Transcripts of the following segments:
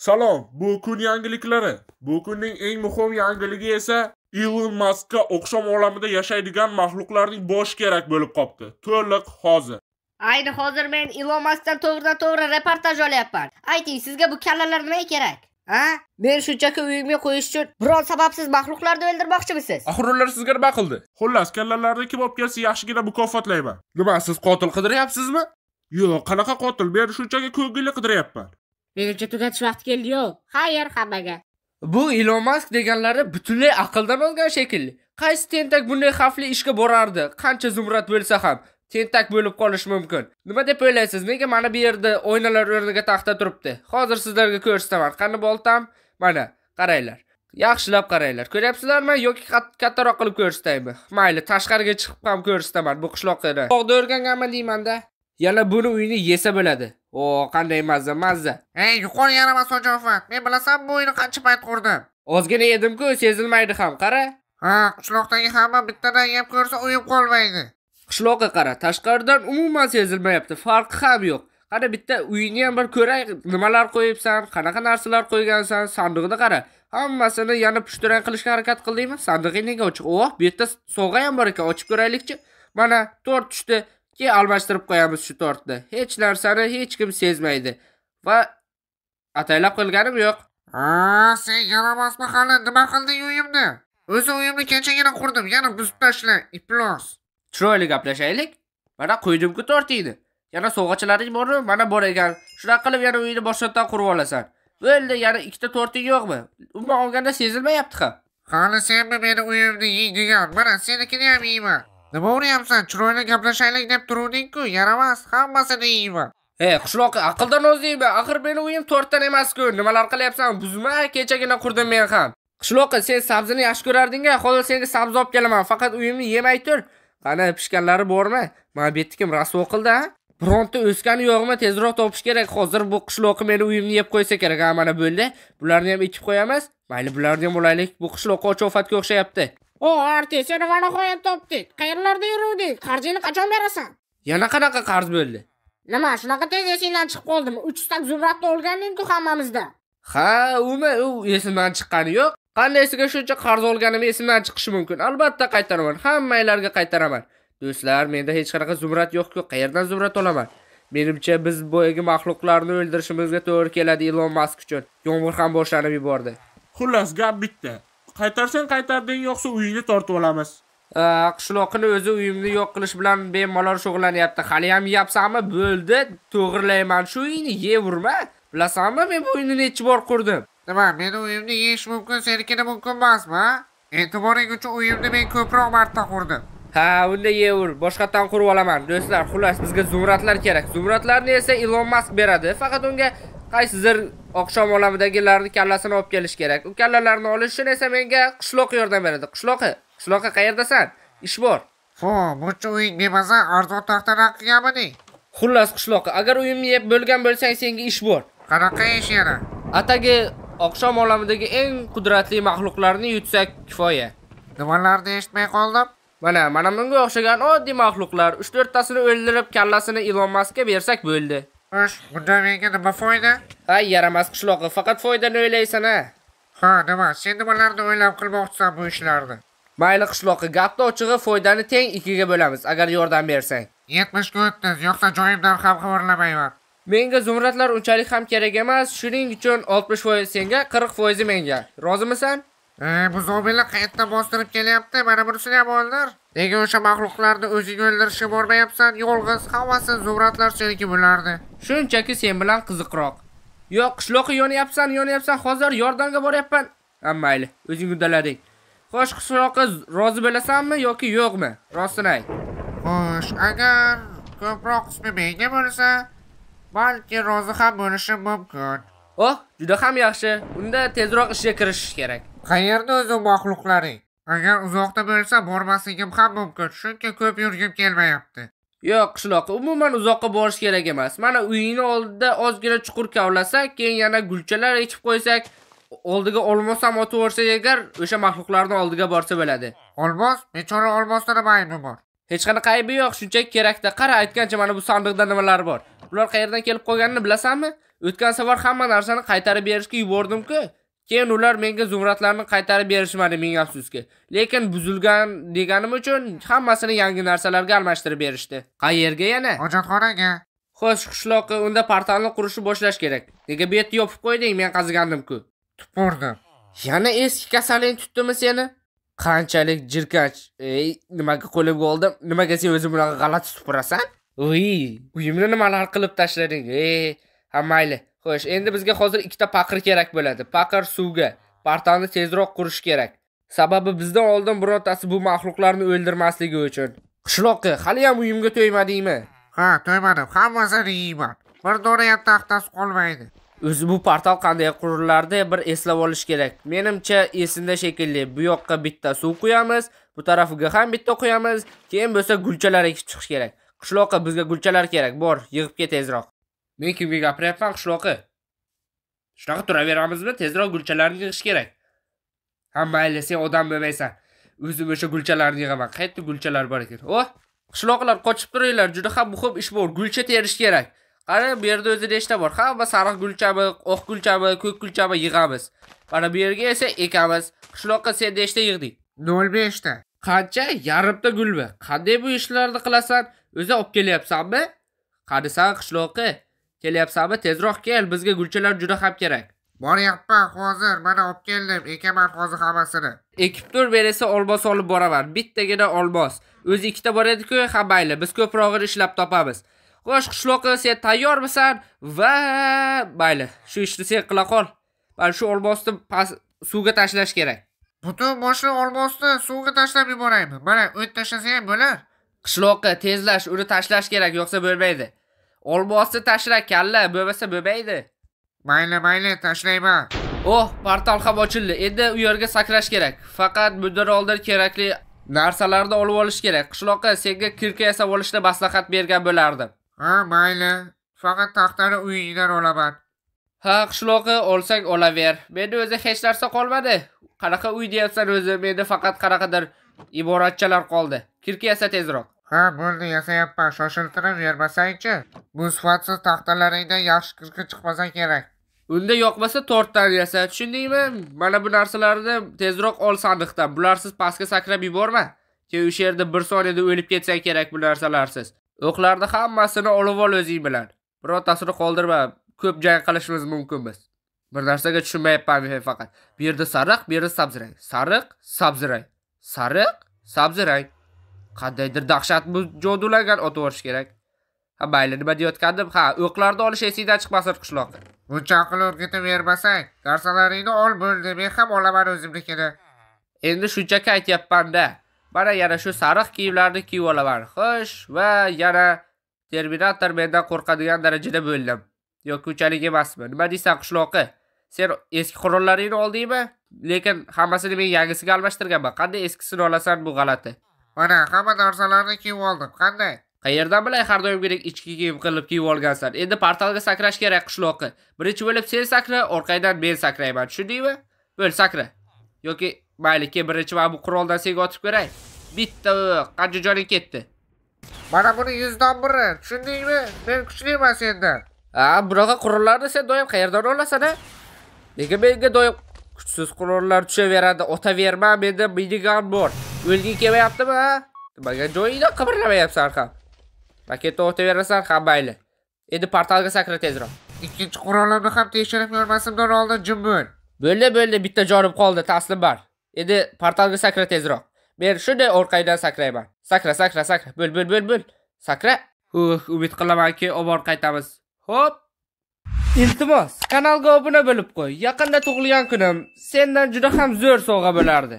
Salom, bu kun yangiliklari. Bu kunning eng muhim yangiligi esa Elon Muskga o'xshom olamida yashaydigan mahluqlarning bosh kerak bo'lib qopti. To'liq hozir. Ayni hozir men Elon Muskdan to'g'ridan-to'g'ri reportaj olyapman. Ayting, sizga bu kallalar nima kerak? Ha? Men shunchaki uyimga qo'yish uchun biror sababsiz mahluqlarni o'ldirmoqchimisiz? ular sizga nima qildi? Xullas, kallalarni kim olib kelsa yaxshigina mukofotlayman. Nima, siz qotil qidiryapsizmi? Yo'q, qanaqa qotil? Men shunchaki ko'ngilli qidiryapman. menimcha tugatish vaqti keldi yo. Xayr hammaga. Bu Elon Musk deganlari butunlay aqldan ozgan shekilli. Qaysi tentak bunday xavfli ishga borardi? Qancha zumrat bo'lsa ham tentak bo'lib qolish mumkin. Nima deb o'ylaysiz? Nega mana bu yerda o'ynalar o'rniga taxta turibdi? Hozir sizlarga ko'rsataman. Qani boltam? Mana, qaranglar. yaxshilab qaranglar ko'ryapsizlarmi yoki kattaroq qilib ko'rsataymi mayli tashqariga chiqib ham ko'rsataman bu qishloqni bog'da o'rganganman deymanda yana buni uyni yesa bo'ladi o qanday mazza mazza ey yuqori yaramas hojofat men bilasam bu uyni qancha payt qurdim ozgina yedim-ku, sezilmaydi ham qara ha qishloqdagi hamma bittadan yeb ko'rsa uyib qolmaydi qishloqqa qara tashqaridan umuman sezilmayapti farqi ham yo'q qara bitta uyingni ham bir ko'ray nimalar qo'yibsan qanaqa narsalar qo'ygansan sandiqni qara hammasini yana pushtirang qilishga harakat qildingmi sandig'ing nega ochiq oh bu yerda sovg'a ham bor ekan ochib ko'raylikchi mana to'rt tushdi ki almashtirib qo'yamiz shu tortni hech narsani hech kim sezmaydi va ataylab qilganim yo'q sen yana mahalla nima qilding uyimni o'zi uyimni kechagina qurdim yana buzib tashla iplos chiroyli gaplashaylik mana qo'ydimku tortingni yana sovg'achilaring bormi mana bor ekan shunaqa qilib yana uyni boshqatdan qurib olasan bo'ldi yana ikkita torting yo'qmi umuman olganda sezilmayapti ham hali senmi meni uyimni yeydigan mana senikini ham yeyman nima o'rayapsan chiroyli gaplashaylik deb turuvding-ku yaramas hammasini yeyman ey qushloqqa aqldan ozdingmi axir meni uyim to'rtdan emas-ku nimalar qilyapsan buzma kechagina qurdim men ham qishloqqa sen sabzini yaxshi ko'rarding-a hozir senga sabzi olib kelaman faqat uyimni yemay tur qani pishganlari bormi mana bu yerda kim rasvo qildi a bironta o'sgani yo'qmi tezroq topish kerak hozir bu qishloqqa meni uyimni yeb qo'ysa kerak ha mana bo'ldi bularni ham ekib qo'yamiz mayli bularni ham olaylik bu qishloqqa och ofatga o'xshayapti o artesini vanahoyat topdik qayerlarda yuruvdik qarzingni qachon berasan yana qanaqa qarz bo'ldi nima shunaqa tez esingdan chiqib qoldimi uch stak zumradni olgandingku hammamizda ha umi u esimdan chiqqani yo'q qandaysiga shuncha qarz olganim esimdan chiqishi mumkin albatta qaytaraman hammanglarga qaytaraman do'stlar menda hech qanaqa zumrat yo'qku qayerdan zumrat olaman menimcha biz boyagi maxluqlarni o'ldirishimizga to'g'ri keladi ilon mask uchun yomg'ir ham boshlanib yubordi xullas gap bitta qaytarsang qaytarding yo'qsa uyingni tortib olamiz qishloqini o'zi uyimni yo'q qilish bilan bemalol shug'ullanyapti hali ham yeyapsanmi bo'ldi to'g'irlayman shu uyni yeyverma bilasanmi men bu uyni nechi bor qurdim nima meni uyimni yeyish mumkin senikini mumkin emasmi e'tiboring uchun uyimni men ko'proq marta qurdim ha unda yeyaver boshqatdan qurib olaman do'stlar xullas bizga zumratlar kerak zumratlarni esa ilon mask beradi faqat unga qaysidir oqshom olamidagilarni kallasini olib kelish kerak u kallalarni olish uchun esa menga qishloq yordam beradi qishloqi qishloqi qayerdasan ish bor Ha, buncha uying bemaza arzon taxtadan qilganmiding xullas qishloqi agar uyimni yeb bo'lgan bo'lsang senga ish bor qanaqa ish yana atagi oqshom olamidagi eng qudratli maxluqlarni yutsak kifoya nimalarni eshitmay qoldim mana mana bunga o'xshagan oddiy maxluqlar uch to'rttasini o'ldirib kallasini ilon maskga bersak bo'ldi xo'sh bunda menga nima foyda hay yaramas qishloqqa faqat foydani o'ylaysan a ha nima sen nimalarni o'ylab qilmoqchisan bu ishlarni mayli qishloqqa gapni ochig'i foydani teng ikkiga bo'lamiz agar yordam bersang yetmishga o'tdingiz yo'qsa joyimdan ham qimirlamayman menga zumradlar unchalik ham kerak emas shuning uchun oltmish foiz senga qirq foizi menga rozimisan e bu zobila qayerdan bostirib kelyapti mana bunisi ham oldir nega o'sha mahluqlarni o'zing o'ldirishga bormayapsan yolg'iz hammasi zumratlar seniki bo'lardi shunchaki sen bilan qiziqroq yo qishloqni yonyapsan yonyapsan hozir yordamga boryapman ha mayli o'zing uddalading xo'sh qishloqqa rozi bo'lasanmi yoki yo'qmi rostini ayt xo'sh agar ko'proq qismi menga bo'lsa balki rozi ham bo'lishim mumkin oh juda ham yaxshi unda tezroq ishga kirishish kerak qayerda o'zing mahluqlaring? agar uzoqda bo'lsa bormasligim ham mumkin chunki ko'p yurgim kelmayapti yo'q qishloqqa umuman uzoqqa borish kerak emas mana uyingni oldida ozgina chuqur kavlasak keyin yana gulchalar ekib qo'ysak oldiga olmos ham otaversak agar o'sha maxluqlarni oldiga borsa bo'ladi olmos bechora olmosda nima aybi bor hech qanaqa aybi yo'q shunchaki kerakda qara aytgancha mana bu sandiqda nimalar bor bular qayerdan kelib qolganini bilasanmi o'tgan safar hamma narsani qaytarib berishga yubordim-ku keyin ular menga zumradlarni qaytarib berishmadi ming afsuski lekin buzilgan deganim uchun hammasini yangi narsalarga almashtirib berishdi qayerga yana hojatxonaga xo'sh qishloqqa unda portalni qurishni boshlash kerak nega bu yerni yopib qo'yding men qazigandimku tupurdim yana eski kasaling tutdimi seni qanchalik jirkanch ey nimaga qo'limga oldim nimaga sen o'zing bunaqa g'alati tupurasan uy uyimni nimalar qilib tashlading ey ha mayli xo'sh endi bizga hozir ikkita paqir kerak bo'ladi paqir suvga partani tezroq qurish kerak sababi bizdan oldin birortasi bu maxluqlarni o'ldirmasligi uchun qishloqqa haliyam uyimga to'ymadingmi ha to'ymadim hammasini yeyman bir dona ya taxtasi qolmaydi o'zi bu portal qanday qurilardi bir eslab olish kerak menimcha esimda shekilli bu yoqqa bitta suv quyamiz bu tarafiga ham bitta quyamiz keyin bo'lsa gulchalar ekib chiqish kerak qishloqqa bizga gulchalar kerak bor yig'ib ket tezroq men kimga gapiryapman qishloqqa shunaqa turaveramizmi tezroq gulchalarni yig'ish kerak ha mayli sen odam bo'lmaysan o'zim o'sha gulchalarni yig'aman qayerda gulchalar bor ekan o oh, qishloqlar qochib turinglar juda ham muhim ish bor gulcha terish kerak qara bu yerda o'zi nechta bor hamma sariq gulchami oq gulchami ko'k gulchami yig'amiz mana bu yerga esa ekamiz qishloqqa sen nechta yig'ding nol beshta qancha yarimta gulmi qanday bu ishlarni qilasan o'zi olib kelyapsanmi qani qishloqqa kelyapsanmi tezroq kel bizga gulchalar juda ham kerak boryapman hozir mana olib keldim ekaman hozir hammasini ekib tur men esa olmos olib boraman bittagina olmos o'zi ikkita bor ediku ha mayli biz ko'prog'ini ishlab topamiz xo'sh qishloqqa sen tayyormisan va mayli shu ishni sen qila qol mana shu olmosni past suvga tashlash kerak butun boshli olmosni suvga tashlab yuboraymi mana o't tashlasa ham bo'lar qishloqqa tezlash uni tashlash kerak yo'qsa bo'lmaydi olmosni tashla kalla bo'lmasa bo'lmaydi mayli mayli tashlayman oh portal ham ochildi endi u yerga sakrash kerak faqat bundan oldin kerakli narsalarni olib olish kerak qishloqqa senga kirka yasab olishni maslahat bergan bo'lardim ha mayli faqat taxtani uyingdan olaman ha qishloqqa olsang olaver meni o'zi hech narsa qolmadi qanaqa uy deyapsan o'zi menda faqat qanaqadir iboratchalar qoldi kirka yasa tezroq ha bo'ldi yasayapman shoshiltirib yermasang-chi. bu sifatsiz taxtalaringdan yaxshi kirki chiqmasa kerak unda yoqmasa tortdan yasa tushundingmi mana bu narsalarni tezroq ol sandiqdan bularsiz pastga sakrab yuborma keyin o'sha yerda bir soniyada o'lib ketsang kerak bu narsalarsiz o'qlarni hammasini olib ol o'zing bilan ta'sir qoldirma ko'p jang qilishimiz biz. bir narsaga tushunmayapman men faqat bu yerda sariq bu yerda sabzirang sariq sabzirang sariq sabzirang qandaydir dahshat jodulagan otib yuborish kerak ha mayli nima deyotgandim ha o'qlarni olish esingdan chiqmasin qishloq buncha aql o'rgitavermasang narsalaringni ol bo'ldi men ham olaman o'zimnikini endi shunchaki aytyapmanda mana yana shu sariq kiyimlarni kiyib olaman xo'sh va yana terminator mendan qo'rqadigan darajada bo'ldim yoki unchalik emasmi nima deysan qishloqqa sen eski qurollaringni oldingmi lekin hammasini men yangisiga almashtirganman qanday eskisini olasan bu g'alati mana hamma narsalarni kiyib oldim qanday qayerdan bilay har doimgidek ichki kiyim qilib kiyib olgansan endi portalga sakrash kerak qishloqi birinchi bo'lib sen sakra orqangdan men sakrayman tushundingmi bo'l sakra yoki mayli kel birinchi mana bu quroldan senga otib ko'ray bitta qancha joning ketdi mana buni yuzdan biri tushundingmi men kuchliman sendan a bunaqa qurollarni sen doim qayerdan olasan a nega menga doim kuchsiz qurollar tushaveradi otaverma menda minigan bor o'lging kelmayaptimi a nimaga joyingda qimirlamayapsan ham paketni o'taverasan ha mayli endi portalga sakra tezroq ikkinchi qurolimni ham tekshirib ko'rmasimdan oldin jim bo'l Böyle böyle bitta jonim qoldi taslim bar endi portalga sakra tezroq men shunday orqangdan sakrayman sakra sakra sakra bo'l bo'l bo'l bo'l sakra uh umid qilamanki omon qaytamiz ho'p iltimos kanalga obuna bo'lib qo'y yaqinda tug'ilgan kunim sendan juda ham zo'r sovg'a bo'lardi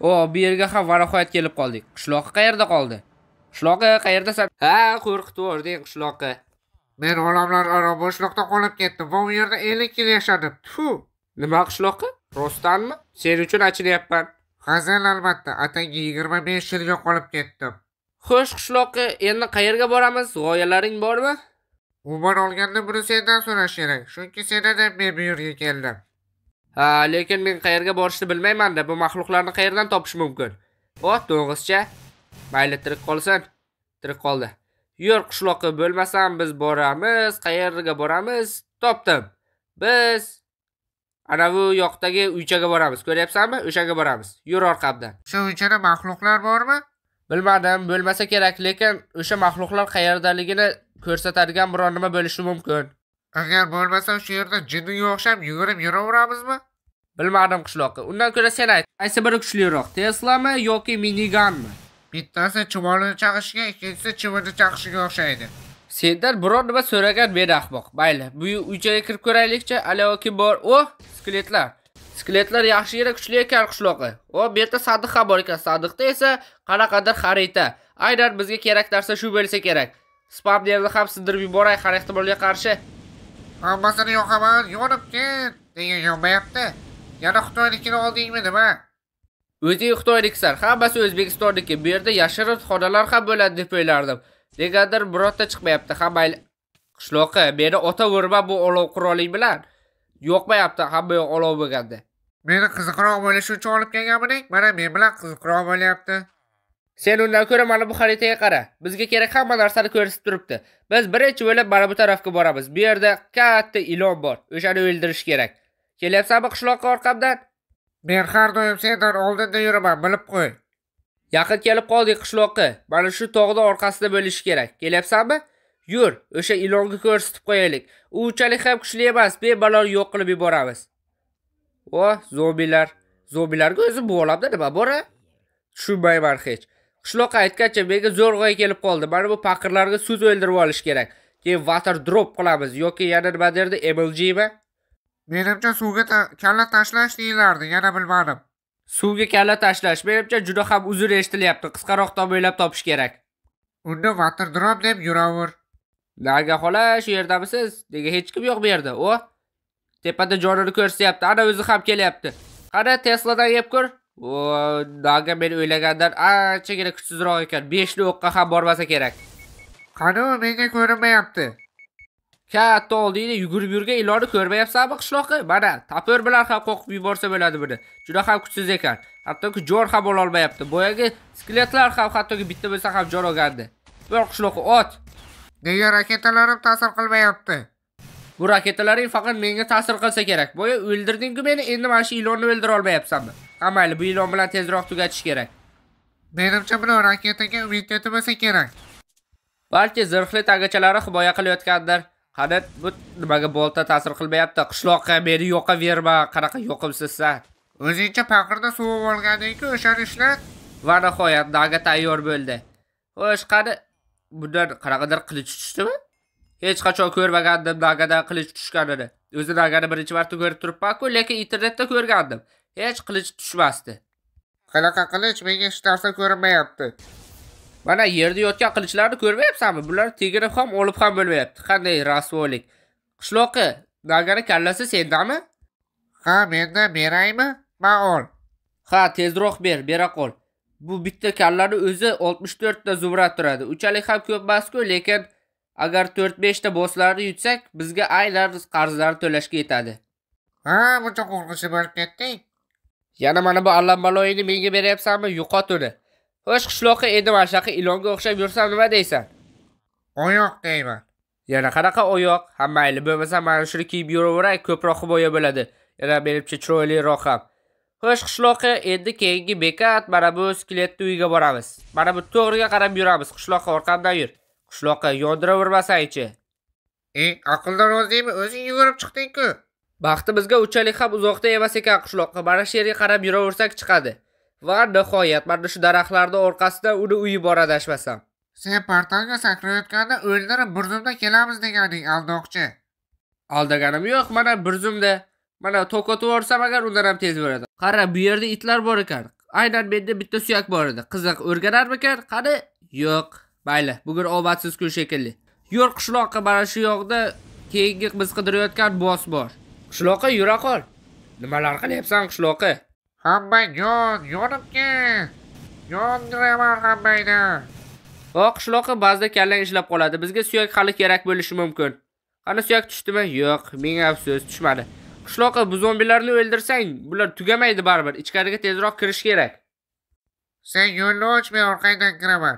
o bu yerga ham varohoyat kelib qoldik qishloqi qayerda qoldi qishloqi qayerda ha qo'rqitib yubording qishloqqa men olamlararo bo'shliqda qolib ketdim va u yerda ellik yil yashadim tfu nima qishloqqa rostdanmi sen uchun achinyapman hazil albatta atangi yigirma besh yilga qolib ketdim xo'sh qishloqqa endi qayerga boramiz g'oyalaring bormi umuman olganda buni sendan so'rash kerak chunki sen men bu yerga keldim lekin men qayerga borishni bilmaymanda bu maxluqlarni qayerdan topish mumkin o to'ng'izcha mayli tirik qolsin tirik qoldi yur qishloqqa bo'lmasam biz boramiz qayerga boramiz topdim biz anavi yoqdagi uychaga boramiz ko'ryapsanmi o'shanga boramiz yur orqamdan shu uychada maxluqlar bormi bilmadim bo'lmasa kerak lekin o'sha maxluqlar qayerdaligini ko'rsatadigan biror nima bo'lishi mumkin agar bo'lmasa shu yerda jinniga o'xshab yugurib yuraveramizmi bilmadim qishloqqa undan ko'ra sen ayt qaysi biri kuchliroq teslami yoki miniganmi bittasi chumolni chaqishga ikkinchisi chivinni chaqishga o'xshaydi sendan biror nima so'ragan men ahmoq mayli bu uychaga kirib ko'raylikchi alo kim bor o skeletlar skeletlar yaxshi kuchli ekan qishloqqa o bu yerda sadiq ham bor ekan sadiqda esa qanaqadir xarita aynan bizga kerak narsa shu bo'lsa kerak spamnerni ham sindirib yuboray har ehtimolga qarshi hammasini yoqaman yonib ket nega yonmayapti yana xitoynikini oldingmi nima o'zi xitoyniksan hammasi o'zbekistonniki bu yerda yashirin xonalar ham bo'ladi deb o'ylardim negadir birorta chiqmayapti hamma qishloqqa meni ota o'rma bu olov quroling bilan yoqmayapti hamma yoq olov bo'lganda meni qiziqroq bo'lishi uchun olib kelganmiding mana men bilan qiziqroq bo'lyapti sen undan ko'ra mana bu xaritaga qara bizga kerak hamma narsani ko'rsatib turibdi biz birinchi bo'lib mana bu tarafga boramiz bu yerda katta ilon bor o'shani o'ldirish kerak kelyapsanmi qishloqqa orqamdan men har doim sendan oldinda yuraman bilib qo'y yaqin kelib qoldik qishloqqa mana shu tog'ning orqasida bo'lish kerak kelyapsanmi yur o'sha ilonni ko'rsatib qo'yaylik u unchalik ham kuchli emas bebalar yo'q qilib yuboramiz Vo, zombilar zombilarga o'zi bu olamda nima bor tushunmayman hech qishloqqa aytgancha menga zo'rg'a kelib qoldi mana bu paqirlarga suz o'ldirib olish kerak keyin water drop qilamiz yoki yana nima derdi mlgmi menimcha suvga ta kalla tashlash deyilardi yana bilmadim suvga kalla tashlash menimcha juda ham uzr eshitilyapti qisqaroq tom o'ylab topish kerak unda drop deb yuraver naga xola shu yerdamisiz nega hech kim yo'q bu yerda o tepada jorini ko'rsatyapti ana o'zi ham kelyapti Qara, tesladan yeb ko'r naga men o'ylagandan anchagina kuchsizroq ekan beshli o'qqa ham bormasa kerak qani menga ko'rinmayapti katta deydi yugurib yurgan ilonni ko'rmayapsanmi qishloqqa mana topor bilan ham qo'qib yuborsa bo'ladi buni juda ham kuchsiz ekan hattoki jor ham ololmayapti boyagi skeletlar ham hattoki bitta bo'lsa ham jor olgandi Bu qishloqqa ot nega raketalarim ta'sir qilmayapti bu raketalaring faqat menga ta'sir qilsa kerak boya o'ldirding-ku meni endi mana shu ilonni o'ldira olmayapsanmi ha mayli bu ilon bilan tezroq tugatish kerak menimcha buni raketaga umid etmasa kerak balki zirhli tagachalari himoya qilayotgandir Hadat bu nimaga bolta ta'sir qilmayapti qishloqqa meni yoqaverma qanaqa yoqimsizsan o'zingcha paqirda suvib olganingku o'shani ishlat va nihoyat naga tayyor bo'ldi xo'sh qani bundan qanaqadir qilich tushdimi hech qachon ko'rmagandim nagadan qilich tushganini o'zi nagani birinchi marta ko'rib turibmanku lekin internetda ko'rgandim hech qilich tushmasdi qanaqa qilich menga hech narsa ko'rinmayapti mana yerda yotgan qilichlarni ko'rmayapsanmi bular teginib ham olib ham bo'lmayapti qanday rasvolik qishloqqa nagara kallasi sendami ha menda beraymi ma ol ha tezroq ber bera qol bu bitta kallani o'zi oltmish to'rtta zumrad turadi uchalik ham ko'p emasku lekin agar to'rt beshta bosslarni yutsak bizga aynan qarzlarni to'lashga yetadi ha buncha qo'rqinchli bo'lib ketding yana mana bu allambaloyini menga beryapsanmi yo'qot uni o'sh qishloqqa endi mana shunaqa ilonga o'xshab yursam nima deysan oyoq deyman yana qanaqa oyoq ha mayli bo'lmasa mana shuni kiyib yuraveray ko'proq himoya bo'ladi yana menimcha chiroyliroq ham xo'sh qishloqqa endi keyingi bekat mana bu skeletni uyiga boramiz mana bu to'g'riga qarab yuramiz qishloqqa orqamdan yur qishloqqa yondiravermasangchi e aqldan rozimi o'zing yugurib chiqding-ku baxtimizga uchalik ham uzoqda emas ekan qishloqqa mana shu yerga qarab yuraversak chiqadi va nihoyat mana shu daraxtlarni orqasidan uni uyi bor adashmasam sen portalga sakrayotganda o'ldirib zumda kelamiz deganding aldoqchi aldaganim yo'q mana bir zumda mana to'kotib yuborsam agar undan ham tez bo'ladi qara bu yerda itlar bor ekan aynan menda bitta suyak bor edi qiziq o'rganarmikan qani yo'q mayli bugun omadsiz kun shekilli yo'l qishloqqa mana shu yoqda keyingi biz qidirayotgan bos bor qishloqqa yura qol nimalar qilyapsan qishloqqa hammayon yonibdi yondirman hammayni oq ba'zida kallang ishlab qoladi bizga suyak hali kerak bo'lishi mumkin qani suyak tushdimi yo'q ming afsus tushmadi qishloqqa bu zombilarni o'ldirsang bular tugamaydi baribir ichkariga tezroq kirish kerak sen yo'lni och orqangdan kiraman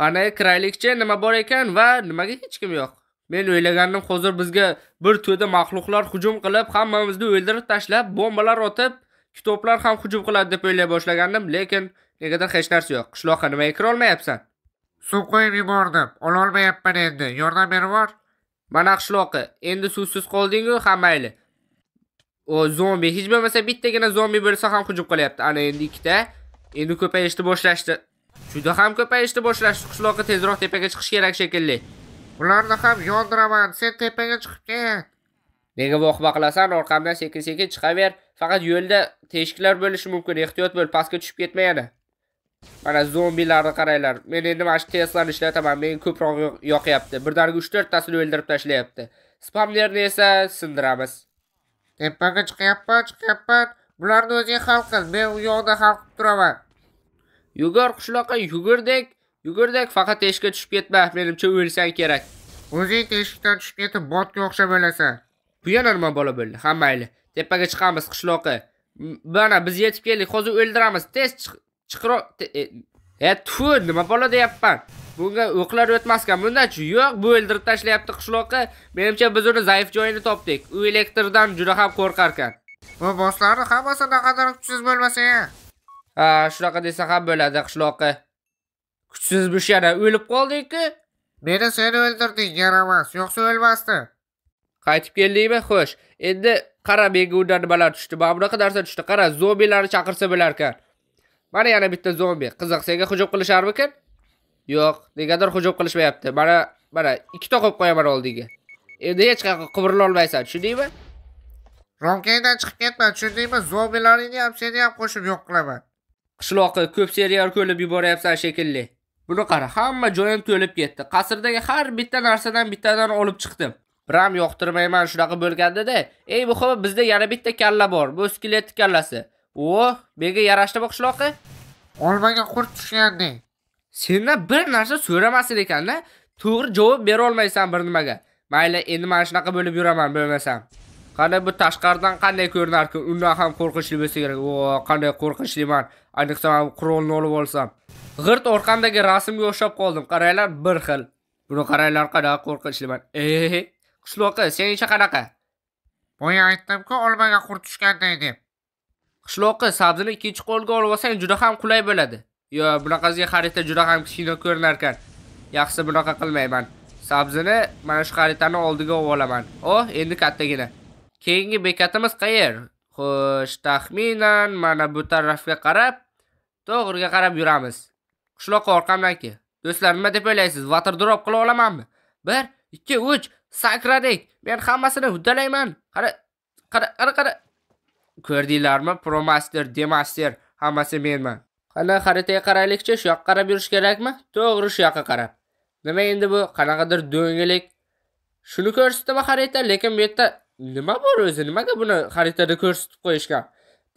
qani kiraylikchi nima bor ekan va nimaga hech kim yo'q men o'ylagandim hozir bizga bir to'da maxluqlar hujum qilib hammamizni o'ldirib tashlab bombalar otib kitoblar ham hujum qiladi deb o'ylay boshlagandim lekin negadir hech narsa yo'q qishloqqa nimaga kirolmayapsan suv qo'yib yubordim ololmayapman endi yordam beribor mana qishloqqa endi suvsiz qoldingu ha mayli o zombi hech bo'lmasa bittagina zombi bo'lsa ham hujum qilyapti ana endi ikkita endi ko'payishni boshlashdi juda ham ko'payishni boshlashdi qishloqqa tezroq tepaga chiqish kerak shekilli ularni ham yondiraman sen tepaga chiqib ket nega vohba qilasan orqamdan sekin sekin chiqaver faqat yo'lda teshiklar bo'lishi mumkin ehtiyot bo'l pastga tushib ketma yana mana zombilarni qaranglar men endi mana shu teslani ishlataman menga ko'proq yoqyapti birdaniga 3-4 to'rttasini o'ldirib tashlayapti spamlerni esa sindiramiz tepaga chiqyapman chiqyapman bularni o'zing hal qil men u yoqda hal qilib turaman yugur qishloqqa yugurdek yugurdek faqat teshikka tushib ketma menimcha o'lsang kerak o'zing teshikdan tushib ketib botga o'xshab o'lasan bu yana bola bo'ldi ha mayli tepaga chiqamiz qishloqqa mana biz yetib keldik hozir o'ldiramiz tez chiqroq e, e tfu nima bola deyapman bunga o'qlar o'tmaskan bundachi yo'q bu o'ldirib tashlayapti qishloqqa menimcha biz uni zaif joyini topdik u elektrdan juda ham qo'rqarkan bu bosslarni hammasi naqadar kuchsiz bo'lmasa ha shunaqa desa ham bo'ladi qishloqqa kuchsizmish yana o'lib qoldingku meni sen o'ldirding yaramas yo'qsa o'lmasdi qaytib keldingmi xo'sh endi qara menga undan nimalar tushdi mana bunaqa narsa tushdi qara zombilarni chaqirsa bo'larkan mana yana bitta zombi qiziq senga hujum qilisharmikan yo'q negadir hujum qilishmayapti mana mana ikkita qo'yib qo'yaman oldingga endi hech qayerga qivrololmaysan tushundingmi romkangdan chiqib ketma tushundingmi zombilaringni ham seni ham qo'shib yo'q qilaman qishloqqa ko'p serial ko'lib yuboryapsan shekilli buni qara hamma joyim to'lib ketdi qasrdagi har bitta narsadan bittadan olib chiqdim bir ham yoqtirmayman shunaqa ey eng muhimi bizda yana bitta kalla bor bu skelet kallasi o menga yarashdimi qishloqqa olmaga qurt tushgandek sendan bir narsa so'ramasin ekanda to'g'ri javob bera olmaysan bir nimaga mayli endi mana shunaqa bo'lib yuraman bo'lmasam qani bu tashqaridan qanday ko'rinarkan undan ham qo'rqinchli bo'lsa kerak o qanday qo'rqinchliman ayniqsa man qurolni olib olsam g'irt orqamdagi rasmga o'xshab qoldim qaranglar bir xil buni qaranglar qanaqa qo'rqinchliman e qishloqi seningcha qanaqa boya aytdimku olmaga qurt tushganday deb qishloqi sabzini ikkinchi qo'lga olib olsang juda ham qulay bo'ladi yo bunaqasiga xarita juda ham kichkina ko'rinar yaxshisi bunaqa qilmayman sabzini mana shu xaritani oldiga olib olaman oh endi kattagina keyingi bekatimiz qayer xo'sh taxminan mana bu tarafga qarab to'g'riga qarab yuramiz qishloq orqamdanki do'stlar nima deb o'ylaysiz drop qila olamanmi bir ikki uch sakradik men hammasini uddalayman qara qara qara qara ko'rdinglarmi promaster demaster hammasi menman qana xaritaga qaraylikchi shu yoqqa qarab yurish kerakmi to'g'ri shu yoqqa qarab nima endi bu qanaqadir do'ngilik shuni ko'rsatdimi xarita lekin bu yerda nima bor o'zi nimaga buni xaritada ko'rsatib qo'yishgan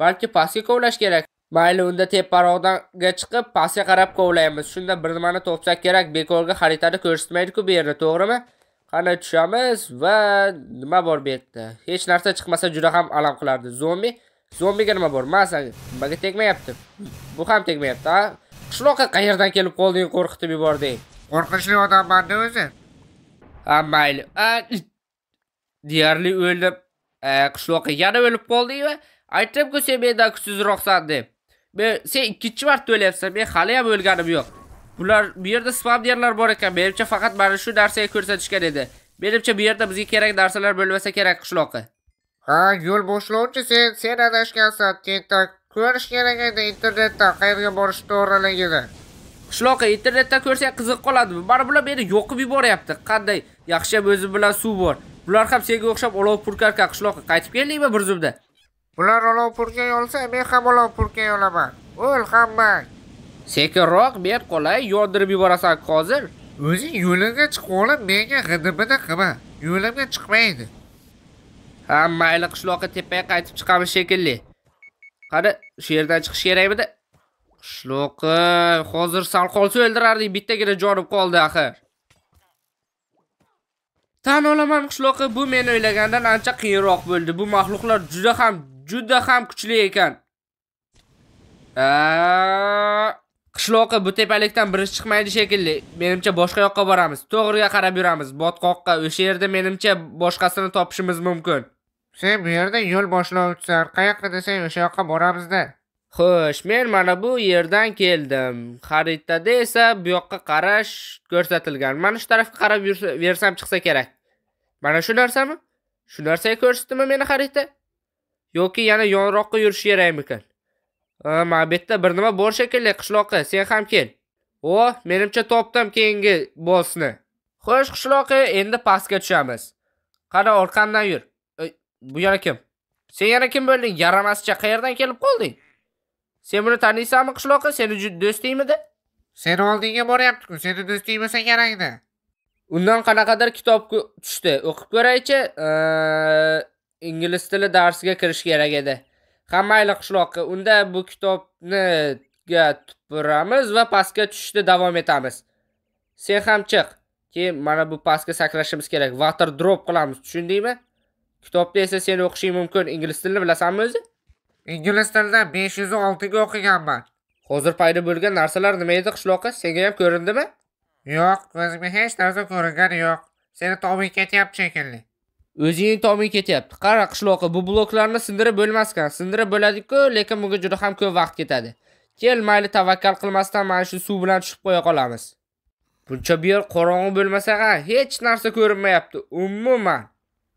balki pastga kovlash kerak mayli unda teparoqdanga chiqib pastga qarab kovlaymiz shunda bir nimani topsak kerak bekorga xaritada ko'rsatmaydiku bu yerni to'g'rimi qani tushamiz va nima bor bu yerda hech narsa chiqmasa juda ham alam qilardi zombi zombiga nima bor masa nimaga tegmayapti bu ham tegmayapti a qishloqqa qayerdan kelib qolding qo'rqitib yubording qo'rqinchli odammanda o'zi ha mayli deyarli o'lib e, qishloqqa yana o'lib qoldingmi aytdimku sen mendan kuchsizroqsan deb men sen ikkinchi marta o'lyapsan men haliyam o'lganim yo'q Bular bu yerda spamderlar bor ekan. Menimcha faqat mana shu narsaga ko'rsatishgan edi. Menimcha bu yerda bizga kerak narsalar bo'lmasa kerak qishloqqa. Ha, yo'l boshlovchi sen, sen adashgansan, tentak. Ko'rish kerak edi internetda qayerga borish to'g'riligini. Qishloqqa internetda ko'rsak qiziq qoladi. Bari bular meni yoqib yuboryapti. Qanday? Yaxshi o'zi bilan suv bor. Bular ham senga o'xshab olov purkarka qishloqqa qaytib keldingmi bir zumda? Bular olov purkay olsa, men ham olov purkay olaman. O'l hamma. Sekinroq men qolay yondirib yuborasan hozir. O'zing yo'lingga chiqib olib, menga g'idimida qilma. Yo'limga chiqmaydi. Ha, mayli qishloqqa tepaga qaytib chiqamiz shekilli. Qani, shu yerdan chiqish kerakmidi? Qishloqqa hozir sal qolsa o'ldirardi, bittagina jonib qoldi axir. Tan olaman qishloqqa bu men o'ylagandan ancha qiyinroq bo'ldi. Bu mahluqlar juda ham juda ham kuchli ekan. A qishloqqa butepalikdan tepalikdan ish chiqmaydi shekilli menimcha boshqa yoqqa boramiz to'g'riga qarab yuramiz botqoqqa o'sha yerda menimcha boshqasini topishimiz mumkin sen bu yerda yo'l boshlovchisan qayoqqa desang o'sha yoqqa boramizda xo'sh men mana bu yerdan keldim xaritada esa bu yoqqa qarash ko'rsatilgan mana shu tarafga qarab yursam chiqsa kerak mana shu narsami shu narsaga ko'rsatdimi meni xarita yoki yana yonroqqa yurish kerakmikan mana bu bir nima bor shekilli qishloqqa sen ham kel o menimcha topdim keyingi bossni xo'sh qishloqqa endi pastga tushamiz qara orqamdan yur bu yana kim sen yana kim bo'lding yaramascha qayerdan kelib qolding sen buni taniysanmi qishloqqa? seni do'stingmidi oldinga boryapti-ku, seni do'stingmasa kerakdi. yarangda undan qanaqadir kitob tushdi o'qib ko'raychi ingliz tili darsiga kirish kerak edi qamayli qishloqqa unda bu kitobniga tupuramiz va pastga tushishda davom etamiz sen ham chiq keyin mana bu pastga sakrashimiz kerak water drop qilamiz tushundingmi kitobda esa sen o'qishing mumkin ingliz tilini bilasanmi o'zi ingliz tilidan besh yuz oltiga o'qiganman hozir paydo bo'lgan narsalar nima edi qishloqqa senga ham ko'rindimi yo'q ko'zimga hech narsa ko'ringani yo'q seni tobi ketyapti shekilli o'zingni toming ketyapti qara qishloqqa bu bloklarni sindirib bo'lmas ekan sindirib bo'ladiku lekin bunga juda ham ko'p vaqt ketadi kel mayli tavakkal qilmasdan mana shu suv bilan tushib qo'ya qolamiz buncha bu yer qorong'i bo'lmasa ha hech narsa ko'rinmayapti umuman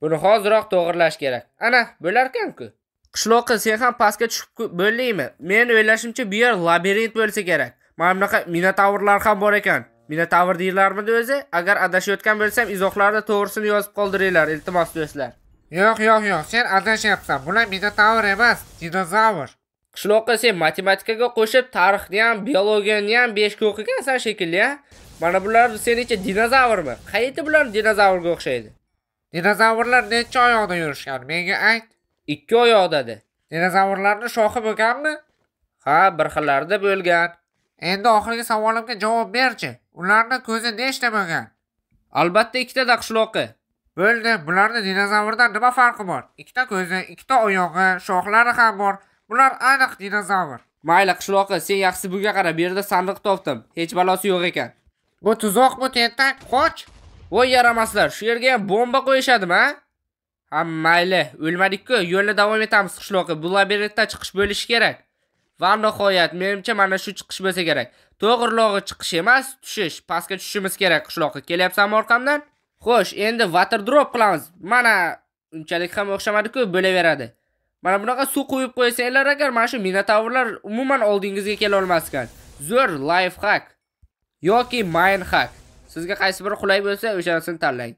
buni hoziroq to'g'irlash kerak ana bo'larkanku qishloqqa sen ham pastga tushib bo'ldingmi men o'ylashimcha bu yer labirint bo'lsa kerak mana bunaqa minotavrlar ham bor ekan minotavr deyilarmidi o'zi agar adashayotgan bo'lsam izohlarda to'g'risini yozib qoldiringlar iltimos do'stlar yo'q yo'q yo'q sen adashyapsan bular minotavr emas dinozavr qishloqqa sen matematikaga qo'shib tarixni ham biologiyani ham besh ko'q ekansan shekilli a mana bular seningcha dinozavrmi qaysi bular dinozavrga o'xshaydi dinozavrlar necha oyoqda yurishgan menga ayt ikki oyoqdadi dinozavrlarni shoxi bo'lganmi ha bir xillarida bo'lgan endi oxirgi savolimga javob berchi ularni ko'zi nechta bo'lgan albatta da qishloqi bo'ldi bularni dinozavrdan nima farqi bor ikkita ko'zi ikkita oyog'i shoxlari ham bor bular aniq dinozavr mayli qishloqi sen yaxshisi bunga qara bu yerda sandiq topdim hech balosi yo'q ekan bu tuzoqmi tentak qoch voy yaramaslar shu yerga ham bomba qo'yishadimi a ha mayli o'lmadikku yo'lni davom etamiz qishloqi bu labirintdan chiqish bo'lishi kerak va nihoyat menimcha mana shu chiqish bo'lsa kerak to'g'rilog'i chiqish emas tushish pastga tushishimiz kerak qishloqqa kelyapsanmi orqamdan xo'sh endi drop qilamiz mana unchalik ham o'xshamadi-ku, bo'laveradi mana bunaqa suv quyib qo'ysanglar agar mana shu minotavrlar umuman oldingizga kela olmas ekan zo'r life hack yoki mayn hack sizga qaysi biri qulay bo'lsa o'shanisini tanlang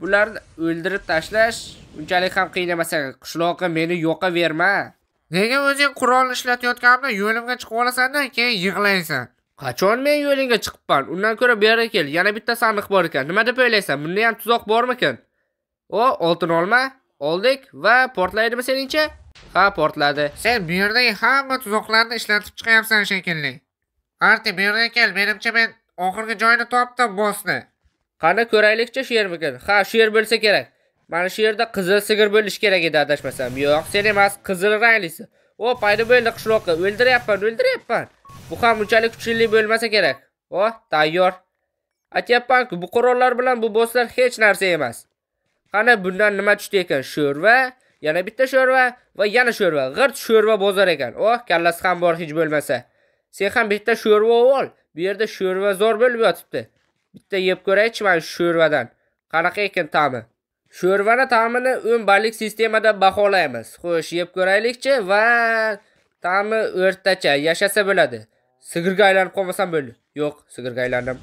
bularni o'ldirib tashlash unchalik ham qiyin emas qishloqqa meni yo'qaverma nega o'zing qurolni ishlatayotganda yo'limga chiqib olasandan keyin yig'laysan qachon men yo'lingga chiqibman undan ko'ra bu yerga kel yana bitta sandiq bor ekan nima deb o'ylaysan bunda ham tuzoq bormikan o oltin olma oldik va portlaydimi seningcha ha portladi sen bu yerdagi hamma tuzoqlarni ishlatib chiqyapsan shekilli arti bu yerga kel menimcha men oxirgi joyni topdim bosni qani ko'raylikchi shu yermikin ha shu yer bo'lsa kerak mana shu yerda qizil sigir bo'lishi kerak edi adashmasam yo'q sen emas qizil ranglisi o paydo bo'ldi qishloqqa o'ldiryapman o'ldiryapman bu ham unchalik kuchli bo'lmasa kerak o tayyor aytyapmanku bu qurollar bilan bu bosslar hech narsa emas qani bundan nima tushdi ekan sho'rva yana bitta sho'rva va yana sho'rva g'irt sho'rva bozor ekan o kallasi ham bor hech bo'lmasa sen ham bitta sho'rva ol bu yerda sho'rva zo'r bo'lib yotibdi bitta yeb ko'raychi mana shu sho'rvadan qanaqa ekan ta'mi Sho'rvani ta'mini 10 ballik sistemada baholaymiz. Xo'sh, yeb ko'raylikchi va ta'mi o'rtacha, yashasa bo'ladi. Sigirga aylanib qolmasam bo'ldi. Yo'q, sigirga aylandim.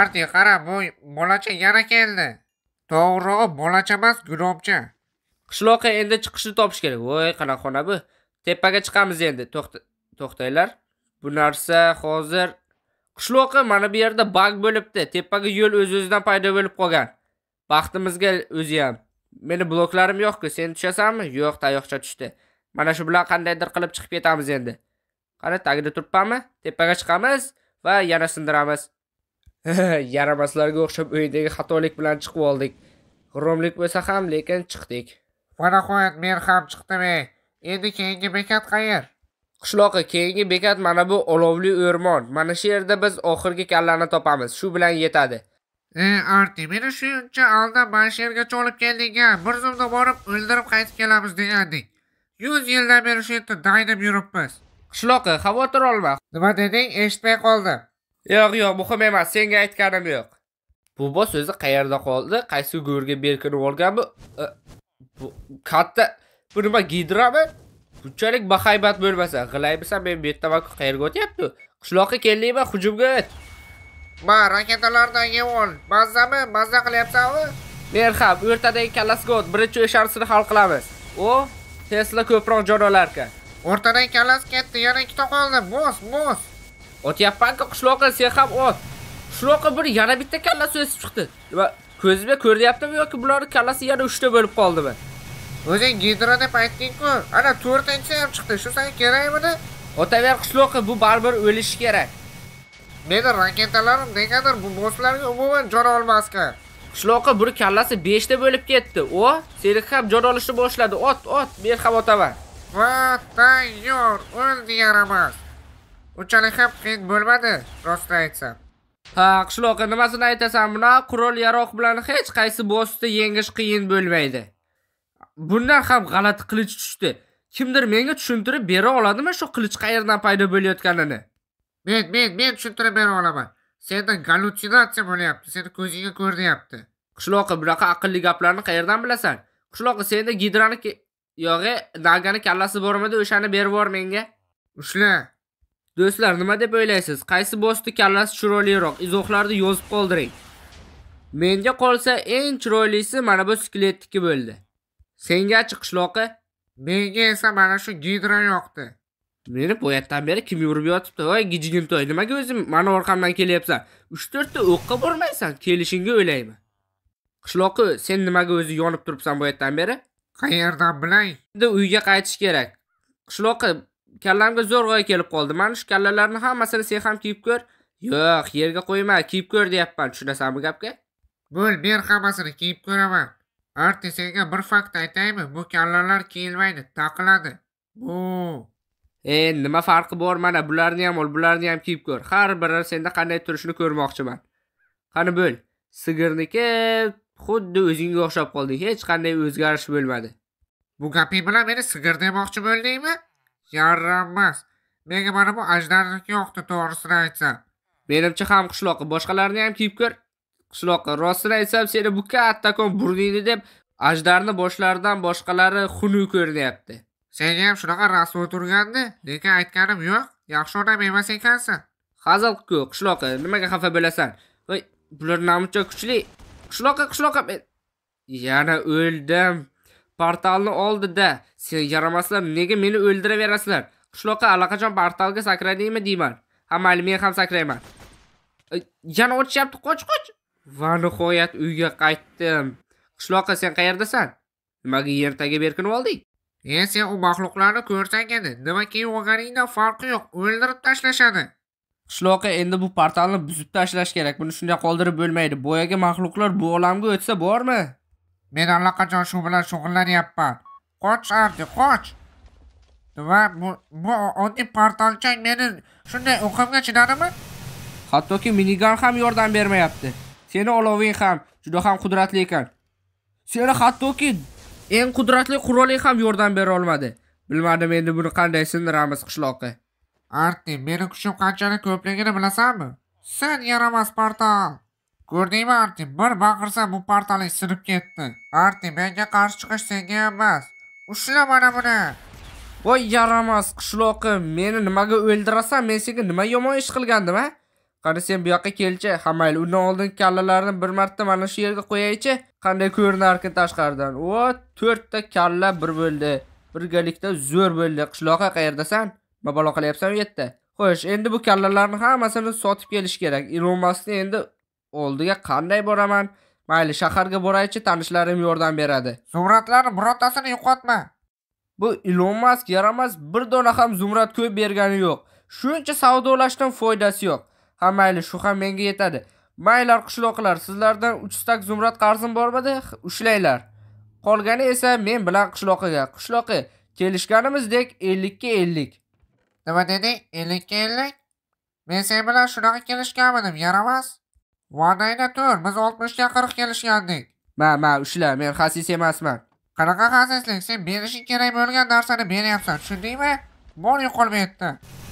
Arti, qara, bu bolacha yana keldi. To'g'ri, bolacha emas, gurobcha. Qishloqqa endi chiqishni topish kerak. Voy, xona bu. Tepaga chiqamiz endi. To'xta, Bu narsa hozir qishloqqa mana bu yerda bug bo'libdi. Tepaga yo'l o'z-o'zidan paydo bo'lib qolgan. baxtimizga ham meni bloklarim yo'qku sen tushasanmi yo'q tayoqcha tushdi mana shu bilan qandaydir qilib chiqib ketamiz endi qani tagida turibmanmi tepaga chiqamiz va yana sindiramiz yaramaslarga o'xshab uydagi xatolik bilan chiqib oldik g'urumlik bo'lsa ham lekin chiqdik mana qo'ying men ham chiqdim ey endi keyingi bekat qayer qishloqqa keyingi bekat mana bu olovli o'rmon mana shu yerda biz oxirgi kallani topamiz shu bilan yetadi e arti beni shuncha aldab aldan shu çoğulup olib ya, bir zumda borib o'ldirib qaytib kelamiz deganding yuz yildan beri shu yerda daynab yuribmiz qishloqi xavotir olma nima deding eshitmay qoldim yo'q yo'q muhim emas senga aytganim yo'q bubo so'zi qayerda qoldi qaysi go'rga berkinib olganmi e, bu katta bu nima gidrami bunchalik bahaybat bo'lmasa g'ilaymisan men betamakul qayerga o'tyapti qishloqqa keldingmi hujumga o't Ba, raketalardan yevon Bazami, baza qilyapsanmi Merhab, o'rtadagi kallaskot birinchi o'sharsini hal qilamiz u tesla ko'proq ekan. o'rtadagi kallas ketdi yana ikkita qoldi bo's bo's otyapmanku qishloqqa sen ham ot qishloqqa bir yana bitta kallasi o'sib chiqdi nima ko'zimga ko'ryaptimi yoki bular kallasi yana 3 ta bo'lib qoldimi o'zing gidro deb aytding-ku. ana to'rtinchi ham chiqdi shu senga kerakmi? otaver qishloqqa bu baribir o'lishi kerak meni raketalarim negadir bu bosslarga umuman jora olmaskan qishloqqa bir kallasi beshta bo'lib ketdi o serhab jora olishni boshladi ot ot merhab otaman va tayyor o'ldi yaramas unchalik ham qiyin bo'lmadi rostini aytsam ha qishloqqa nimasini aytasan bunaqa qurol yaroq bilan hech qaysi bossni yengish qiyin bo'lmaydi bundan ham g'alati qilich tushdi kimdir menga tushuntirib bera oladimi shu qilich qayerdan paydo bo'layotganini men men men tushuntirib bera olaman senda gallyutsinatsiya bo'lyapti seni ko'zingga ko'rinyapti qishloqi bunaqa aqlli gaplarni qayerdan bilasan qishloqi senda gidrani yog'i nagani kallasi bormidi o'shani berib yubor menga ushla do'stlar nima deb o'ylaysiz qaysi bosti kallasi chiroyliroq izohlarni yozib qoldiring menga qolsa eng chiroylisi mana bu skeletniki bo'ldi Senga chiqishloqqa, menga esa mana shu gidra yoqdi meni boyatdan beri kim yurib yotibdi voy gijigin toy nimaga o'zing mani orqamdan kelyapsan uch to'rtta o'qqa bormaysan kelishingni o'ylayman qishloqqa sen nimaga o'zi yonib turibsan boyatdan beri qayerdan bilay endi uyga qaytish kerak qishloqqa kallamga zo'r zo'rg'a kelib qoldi mana shu kallalarni hammasini sen ham kiyib ko'r yo'q yerga qo'yma kiyib ko'r deyapman tushunasanmi gapga bo'l ber hammasini kiyib ko'raman arti senga bir fakt aytaymi bu kallalar kiyilmaydi taqiladi bu e nima farqi bor mana bularni ham ol bularni ham kiyib ko'r har biri senda qanday turishini ko'rmoqchiman qani bo'l sigirniki xuddi o'zingga o'xshab qolding hech qanday o'zgarish bo'lmadi bu gaping bilan meni sigir demoqchi bo'ldingmi yaramas menga mana bu ajdarniki yoqdi to'g'risini aytsam menimcha ham qishloqi boshqalarni ham kiyib ko'r qishloqqa rostini aytsam seni bu kattakon burningni deb ajdarni boshlaridan boshqalari xunuk ko'rinyapti senga ham shunaqa rasvo turgandi lekin aytganim yo'q yaxshi odam emas ekansan hazil qilku qishloqqa nimaga xafa bo'lasan voy bular namuncha kuchli qishloqqa qishloqqa men yana o'ldim portalni oldida sen yaramaslar nega meni o'ldiraverasizlar qishloqqa allaqachon portalga sakradingmi deyman ha mayli men ham sakrayman yana o'tishyapti qoch qoch va nihoyat uyga qaytdim qishloqqa sen qayerdasan nimaga ertaga berkinib olding Ya sen u maxluqlarni ko'rsang edi nima keyin olganingdan farqi yo'q o'ldirib tashlashadi qishloqqa endi bu portalni buzib tashlash kerak buni shunday qoldirib bo'lmaydi boyagi maxluqlar bu olamga o'tsa bormi men allaqachon shu bilan shug'ullanyapman qoch ardi qoch nima bu bu oddiy portalchang meni shunday o'qimga chidadimi hattoki minigan ham yordam bermayapti seni oloving ham juda ham qudratli ekan seni hattoki eng qudratli quroli ham yordam bera olmadi. Bilmadim endi buni qanday sindiramiz qishloqqa. arti meni kuchim qanchalik ko'pligini bilasanmi? Sen yaramas portal. Ko'rdingmi arti bir baqirsa bu portaling sinib ketdi. arti menga qarshi chiqish senga emas. Ushla mana buni. Voy yaramas qishloqim, meni nimaga o'ldirasan? Men senga nima yomon ish qilgandim, a? qani sen bu yoqqa kelchi hamayli undan oldingi kallalarni bir marta mana shu yerga qo'yaychi qanday ko'rinarkan tashqaridan o to'rtta kalla bir bo'ldi birgalikda zo'r bo'ldi qishloqqa qayerdasan mabalo balo qilyapsan u yerda xo'sh endi bu kallalarni hammasini sotib kelish kerak ilon endi oldiga qanday boraman mayli shaharga boraychi tanishlarim yordam beradi zumratlarni birontasini yo'qotma bu ilon mask yaramas bir dona ham zumrat ko'p bergani yo'q shuncha savdolashdan foydasi yo'q ha mayli shu ham menga yetadi maylar qishloqlar sizlardan uch stak zumrad qarzim bormidi ushlanglar qolgani esa men bilan qishloqiga qishloqi kelishganimizdek ellikka ellik nima deding ellikka ellik men sen bilan shunaqa kelishganmidim yaramas vadangda tur biz oltmishga qirq kelishgandik ma ma ushla men xasis emasman qanaqa xasislik sen berishing kerak bo'lgan narsani beryapsan tushundingmi bor yo'qol bu yerda